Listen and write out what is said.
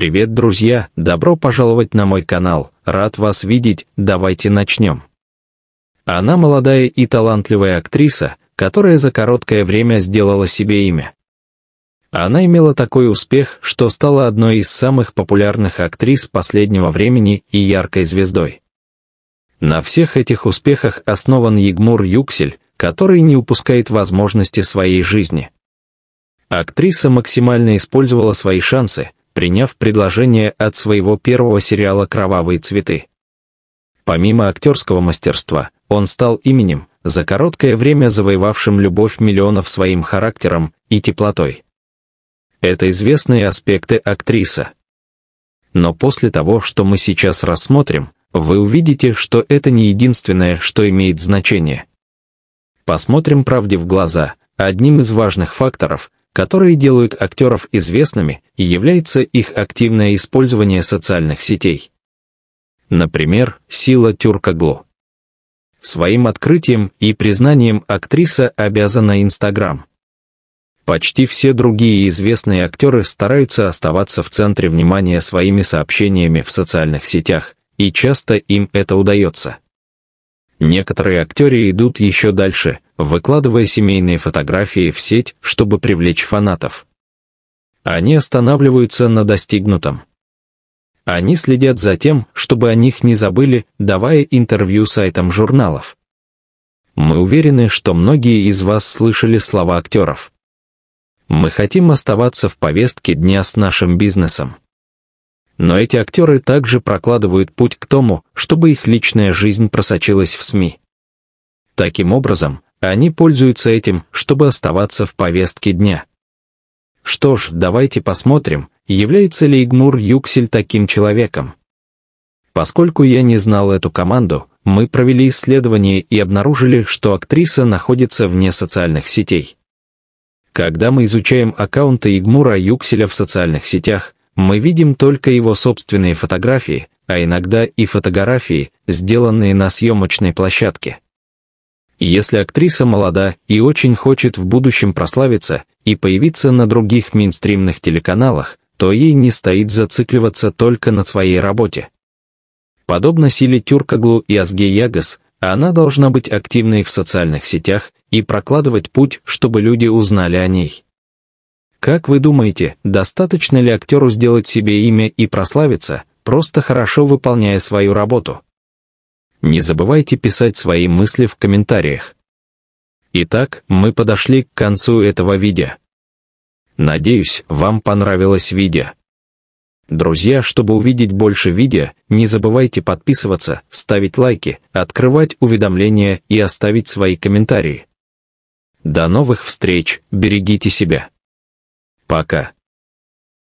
Привет, друзья! Добро пожаловать на мой канал. Рад вас видеть. Давайте начнем. Она молодая и талантливая актриса, которая за короткое время сделала себе имя. Она имела такой успех, что стала одной из самых популярных актрис последнего времени и яркой звездой. На всех этих успехах основан Егмур Юксель, который не упускает возможности своей жизни. Актриса максимально использовала свои шансы – приняв предложение от своего первого сериала «Кровавые цветы». Помимо актерского мастерства, он стал именем, за короткое время завоевавшим любовь миллионов своим характером и теплотой. Это известные аспекты актриса. Но после того, что мы сейчас рассмотрим, вы увидите, что это не единственное, что имеет значение. Посмотрим правде в глаза. Одним из важных факторов, которые делают актеров известными и является их активное использование социальных сетей. Например, сила Тюркогло. Своим открытием и признанием актриса обязана Инстаграм. Почти все другие известные актеры стараются оставаться в центре внимания своими сообщениями в социальных сетях, и часто им это удается. Некоторые актеры идут еще дальше – выкладывая семейные фотографии в сеть, чтобы привлечь фанатов. Они останавливаются на достигнутом. Они следят за тем, чтобы о них не забыли, давая интервью сайтам журналов. Мы уверены, что многие из вас слышали слова актеров. Мы хотим оставаться в повестке дня с нашим бизнесом. Но эти актеры также прокладывают путь к тому, чтобы их личная жизнь просочилась в СМИ. Таким образом, они пользуются этим, чтобы оставаться в повестке дня. Что ж, давайте посмотрим, является ли Игнур Юксель таким человеком. Поскольку я не знал эту команду, мы провели исследование и обнаружили, что актриса находится вне социальных сетей. Когда мы изучаем аккаунты Игмура Юкселя в социальных сетях, мы видим только его собственные фотографии, а иногда и фотографии, сделанные на съемочной площадке если актриса молода и очень хочет в будущем прославиться и появиться на других мейнстримных телеканалах, то ей не стоит зацикливаться только на своей работе. Подобно Силе Тюркоглу и Азге Ягас, она должна быть активной в социальных сетях и прокладывать путь, чтобы люди узнали о ней. Как вы думаете, достаточно ли актеру сделать себе имя и прославиться, просто хорошо выполняя свою работу? Не забывайте писать свои мысли в комментариях. Итак, мы подошли к концу этого видео. Надеюсь, вам понравилось видео. Друзья, чтобы увидеть больше видео, не забывайте подписываться, ставить лайки, открывать уведомления и оставить свои комментарии. До новых встреч, берегите себя. Пока.